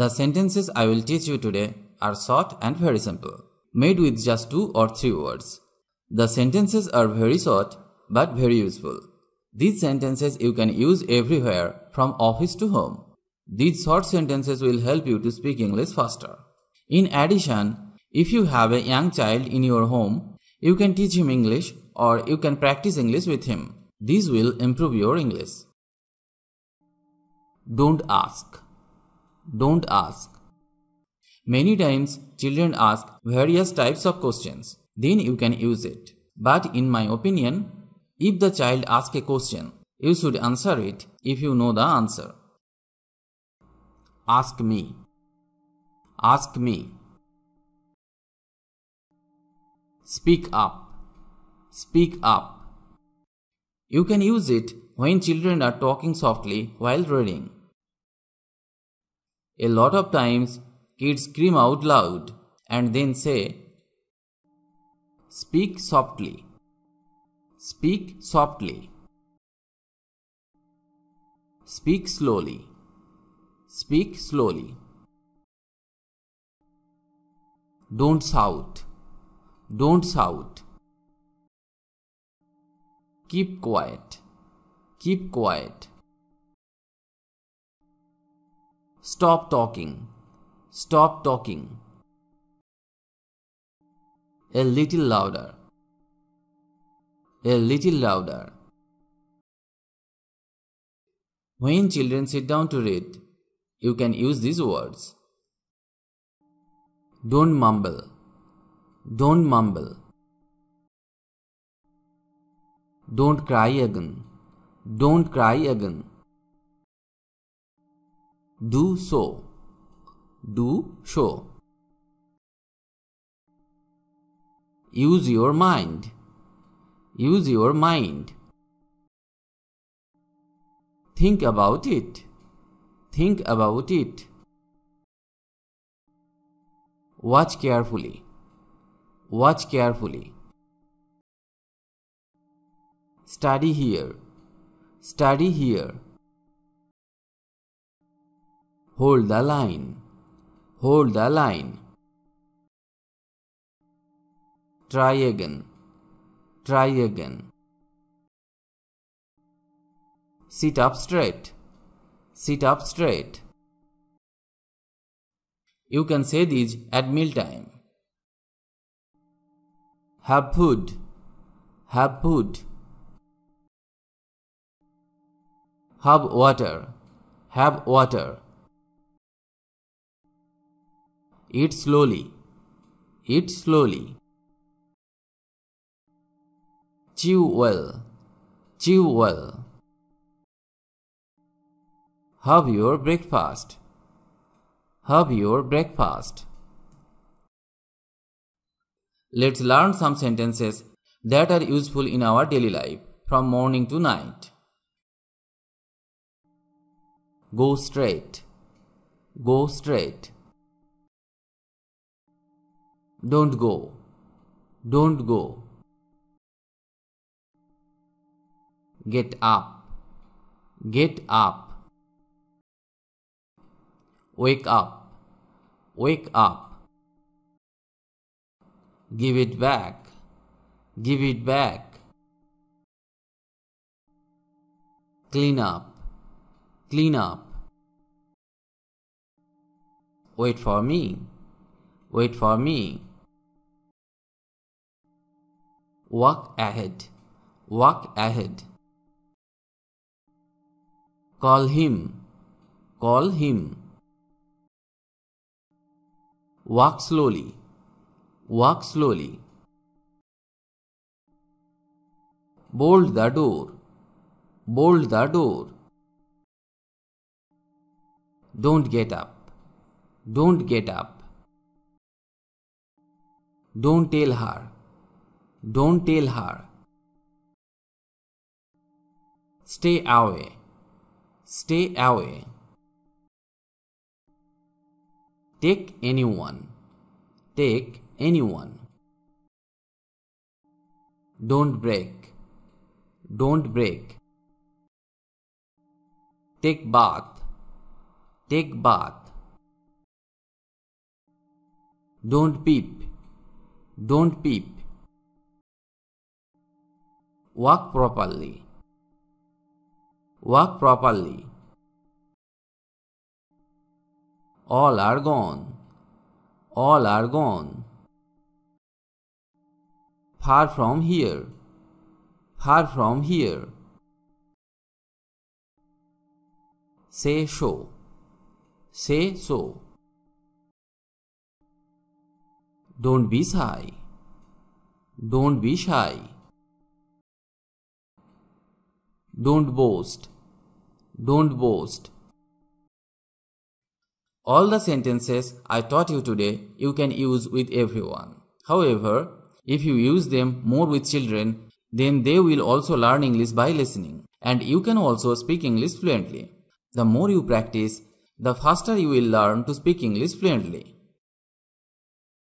The sentences I will teach you today are short and very simple, made with just two or three words. The sentences are very short but very useful. These sentences you can use everywhere from office to home. These short sentences will help you to speak English faster. In addition, if you have a young child in your home, you can teach him English or you can practice English with him. This will improve your English. Don't ask don't ask. Many times children ask various types of questions, then you can use it. But in my opinion, if the child asks a question, you should answer it if you know the answer. Ask me. Ask me. Speak up. Speak up. You can use it when children are talking softly while reading. A lot of times, kids scream out loud and then say, Speak softly. Speak softly. Speak slowly. Speak slowly. Don't shout. Don't shout. Keep quiet. Keep quiet. Stop talking. Stop talking. A little louder. A little louder. When children sit down to read, you can use these words. Don't mumble. Don't mumble. Don't cry again. Don't cry again do so do so. use your mind use your mind think about it think about it watch carefully watch carefully study here study here Hold the line. Hold the line. Try again. Try again. Sit up straight. Sit up straight. You can say these at mealtime. Have food. Have food. Have water. Have water. Eat slowly. Eat slowly. Chew well. Chew well. Have your breakfast. Have your breakfast. Let's learn some sentences that are useful in our daily life from morning to night. Go straight. Go straight. Don't go. Don't go. Get up. Get up. Wake up. Wake up. Give it back. Give it back. Clean up. Clean up. Wait for me. Wait for me. Walk ahead. Walk ahead. Call him. Call him. Walk slowly. Walk slowly. Bolt the door. Bolt the door. Don't get up. Don't get up. Don't tell her. Don't tell her. Stay away. Stay away. Take anyone. Take anyone. Don't break. Don't break. Take bath. Take bath. Don't peep. Don't peep. Work properly. Work properly. All are gone. All are gone. Far from here. Far from here. Say so. Say so. Don't be shy. Don't be shy. Don't boast. Don't boast. All the sentences I taught you today you can use with everyone. However, if you use them more with children, then they will also learn English by listening and you can also speak English fluently. The more you practice, the faster you will learn to speak English fluently.